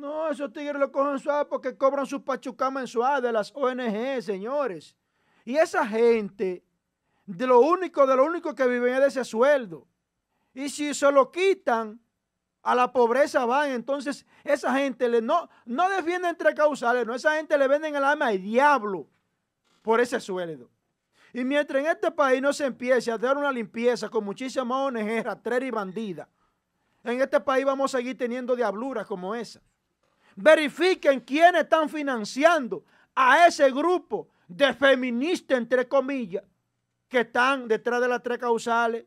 No, esos tigres lo cogen suave porque cobran sus pachucamas mensuales de las ONG, señores. Y esa gente, de lo único, de lo único que viven es de ese sueldo. Y si se lo quitan, a la pobreza van. Entonces, esa gente le, no, no defiende entre causales, no, esa gente le venden el alma al diablo por ese sueldo. Y mientras en este país no se empiece a dar una limpieza con muchísimas ONG, ratreras y bandidas, en este país vamos a seguir teniendo diabluras como esa verifiquen quiénes están financiando a ese grupo de feministas, entre comillas, que están detrás de las tres causales.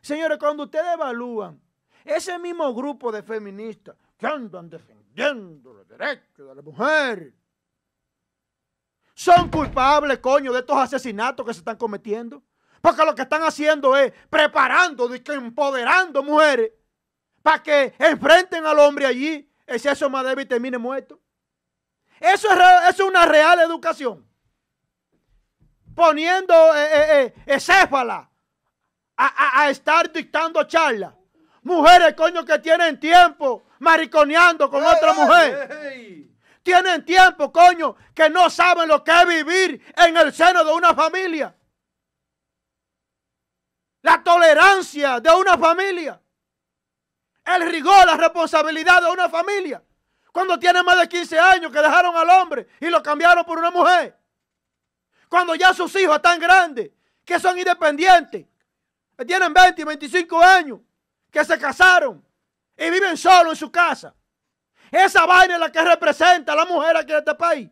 Señores, cuando ustedes evalúan ese mismo grupo de feministas que andan defendiendo los derechos de la mujer, son culpables, coño, de estos asesinatos que se están cometiendo. Porque lo que están haciendo es preparando, empoderando mujeres para que enfrenten al hombre allí el sexo más débil termine muerto. Eso es, una real educación. Poniendo eh, eh, eh a, estar dictando charlas. Mujeres, coño, que tienen tiempo mariconeando con otra mujer. Tienen tiempo, coño, que no saben lo que es vivir en el seno de una familia. La tolerancia de una familia el rigor, la responsabilidad de una familia. Cuando tiene más de 15 años que dejaron al hombre y lo cambiaron por una mujer. Cuando ya sus hijos están grandes, que son independientes, tienen 20 y 25 años, que se casaron y viven solo en su casa. Esa vaina es la que representa a la mujer aquí en este país.